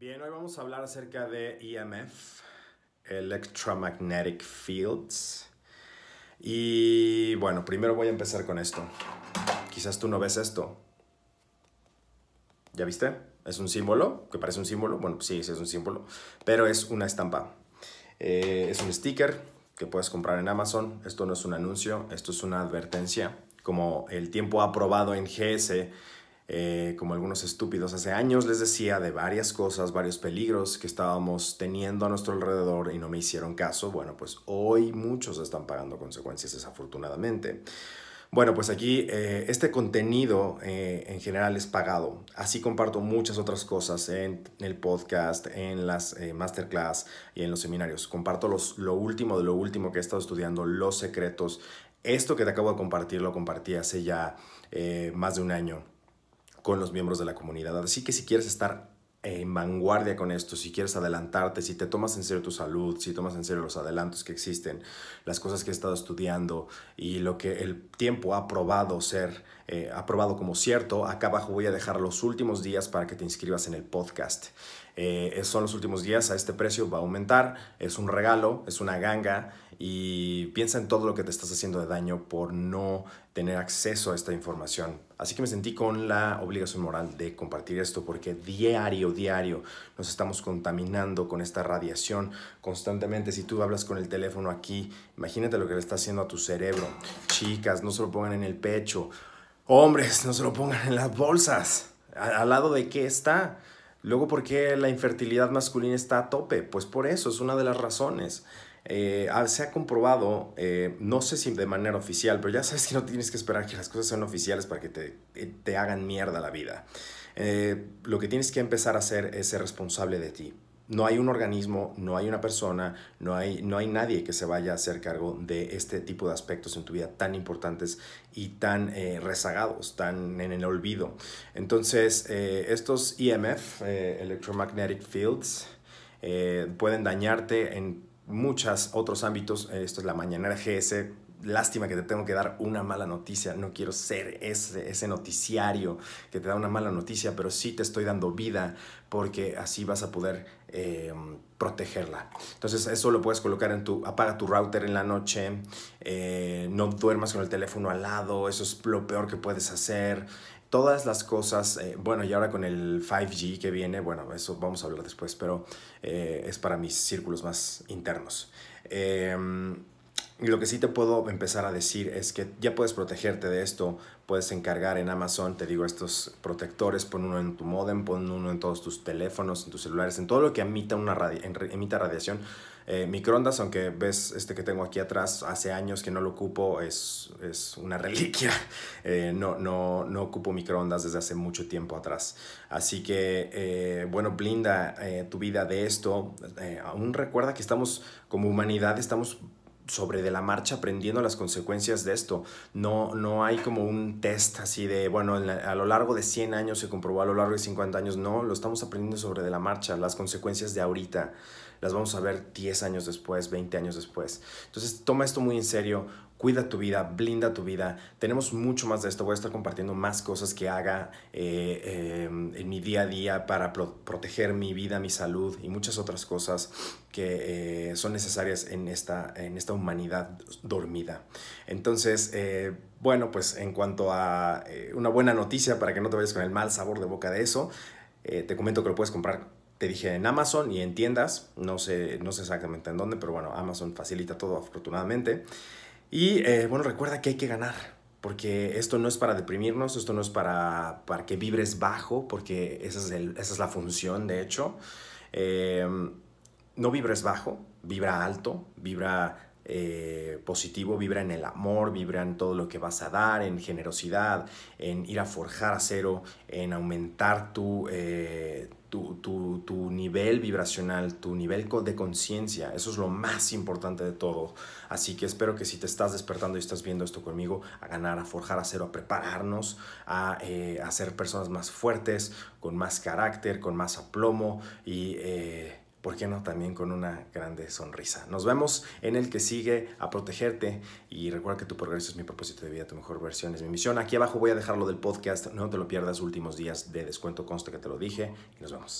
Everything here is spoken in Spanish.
Bien, hoy vamos a hablar acerca de EMF, Electromagnetic Fields. Y bueno, primero voy a empezar con esto. Quizás tú no ves esto. ¿Ya viste? Es un símbolo, que parece un símbolo. Bueno, sí, es un símbolo, pero es una estampa. Eh, es un sticker que puedes comprar en Amazon. Esto no es un anuncio, esto es una advertencia. Como el tiempo aprobado en GS eh, como algunos estúpidos hace años, les decía de varias cosas, varios peligros que estábamos teniendo a nuestro alrededor y no me hicieron caso. Bueno, pues hoy muchos están pagando consecuencias desafortunadamente. Bueno, pues aquí eh, este contenido eh, en general es pagado. Así comparto muchas otras cosas en el podcast, en las masterclass y en los seminarios. Comparto lo último de lo último que he estado estudiando, los secretos. Esto que te acabo de compartir lo compartí hace ya más de un año con los miembros de la comunidad. Así que si quieres estar en vanguardia con esto, si quieres adelantarte, si te tomas en serio tu salud, si tomas en serio los adelantos que existen, las cosas que he estado estudiando y lo que el tiempo ha probado ser, eh, ha probado como cierto, acá abajo voy a dejar los últimos días para que te inscribas en el podcast. Eh, son los últimos días, a este precio va a aumentar, es un regalo, es una ganga y piensa en todo lo que te estás haciendo de daño por no tener acceso a esta información. Así que me sentí con la obligación moral de compartir esto porque diario, diario nos estamos contaminando con esta radiación constantemente. Si tú hablas con el teléfono aquí, imagínate lo que le está haciendo a tu cerebro. Chicas, no se lo pongan en el pecho. Hombres, no se lo pongan en las bolsas. ¿Al lado de qué está? Luego, ¿por qué la infertilidad masculina está a tope? Pues por eso, es una de las razones. Eh, ah, se ha comprobado, eh, no sé si de manera oficial, pero ya sabes que no tienes que esperar que las cosas sean oficiales para que te, eh, hagan mierda la vida. lo que tienes que empezar a hacer es ser responsable de ti. No hay un organismo, no hay una persona, no hay, no hay nadie que se vaya a hacer cargo de este tipo de aspectos en tu vida tan importantes y tan eh, rezagados, tan en el olvido. Entonces, eh, estos EMF, eh, Electromagnetic Fields, pueden dañarte en muchos otros ámbitos. Esto es la mañana GS, lástima que te tengo que dar una mala noticia, no quiero ser ese, ese noticiario que te da una mala noticia, pero sí te estoy dando vida porque así vas a poder eh, protegerla. Entonces eso lo puedes colocar en tu, apaga tu router en la noche, eh, no duermas con el teléfono al lado, eso es lo peor que puedes hacer. Todas las cosas, eh, bueno, y ahora con el 5G que viene, bueno, eso vamos a hablar después, pero es para mis círculos más internos. Em, y lo que sí te puedo empezar a decir es que ya puedes protegerte de esto, puedes encargar en Amazon, te digo, estos protectores, pon uno en tu modem, pon uno en todos tus teléfonos, en tus celulares, en todo lo que emita, una radi emita radiación. Eh, microondas, aunque ves este que tengo aquí atrás, hace años que no lo ocupo, es, es una reliquia. Eh, no, no, no ocupo microondas desde hace mucho tiempo atrás. Así que, eh, bueno, blinda tu vida de esto. aún recuerda que estamos, como humanidad, estamos sobre de la marcha aprendiendo las consecuencias de esto. No, no hay como un test así de, bueno, a lo largo de 100 años se comprobó, a lo largo de 50 años, no, lo estamos aprendiendo sobre de la marcha, las consecuencias de ahorita las vamos a ver 10 años después, 20 años después. Entonces toma esto muy en serio, cuida tu vida, blinda tu vida. Tenemos mucho más de esto. Voy a estar compartiendo más cosas que haga eh, em, en mi día a día para proteger mi vida, mi salud y muchas otras cosas que eh, son necesarias en esta, en esta humanidad dormida. Entonces, eh, bueno, pues en cuanto a una buena noticia para que no te vayas con el mal sabor de boca de eso, te comento que lo puedes comprar te dije en Amazon y en tiendas, no sé, no sé exactamente en dónde, pero bueno, Amazon facilita todo afortunadamente. Y eh, bueno, recuerda que hay que ganar, porque esto no es para deprimirnos, esto no es para, para que vibres bajo, porque esa es, esa es la función, de hecho. Em, no vibres bajo, vibra alto, vibra eh, positivo, vibra en el amor, vibra en todo lo que vas a dar, en generosidad, en ir a forjar acero, en aumentar tu, eh, tu, tu, tu, nivel vibracional, tu nivel de conciencia. Eso es lo más importante de todo. Así que espero que si te estás despertando y estás viendo esto conmigo, a ganar, a forjar a cero, a prepararnos, eh, a, ser personas más fuertes, con más carácter, con más aplomo y... Eh, ¿por qué no también con una grande sonrisa? Nos vemos en el que sigue a protegerte y recuerda que tu progreso es mi propósito de vida, tu mejor versión es mi misión. Aquí abajo voy a dejarlo del podcast, no te lo pierdas, últimos días de descuento, consta que te lo dije y nos vemos.